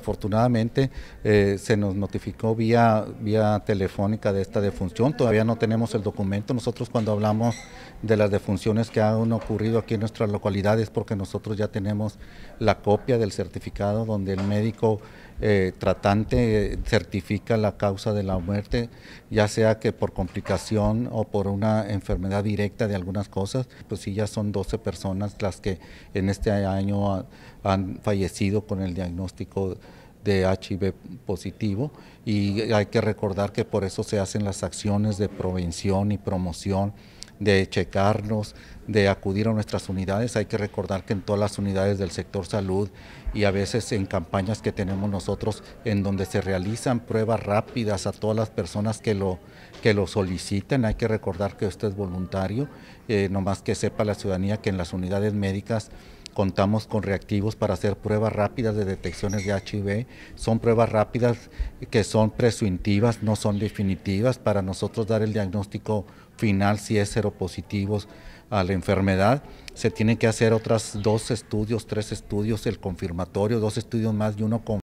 Afortunadamente eh, se nos notificó vía, vía telefónica de esta defunción, todavía no tenemos el documento, nosotros cuando hablamos de las defunciones que han ocurrido aquí en nuestras localidades porque nosotros ya tenemos la copia del certificado donde el médico eh, tratante certifica la causa de la muerte, ya sea que por complicación o por una enfermedad directa de algunas cosas, pues sí, ya son 12 personas las que en este año han fallecido con el diagnóstico de HIV positivo y hay que recordar que por eso se hacen las acciones de prevención y promoción de checarnos, de acudir a nuestras unidades. Hay que recordar que en todas las unidades del sector salud y a veces en campañas que tenemos nosotros en donde se realizan pruebas rápidas a todas las personas que lo, que lo soliciten, hay que recordar que esto es voluntario, eh, nomás que sepa la ciudadanía que en las unidades médicas contamos con reactivos para hacer pruebas rápidas de detecciones de HIV. Son pruebas rápidas que son presuntivas, no son definitivas, para nosotros dar el diagnóstico final si es positivos a la enfermedad. Se tienen que hacer otras dos estudios, tres estudios, el confirmatorio, dos estudios más y uno con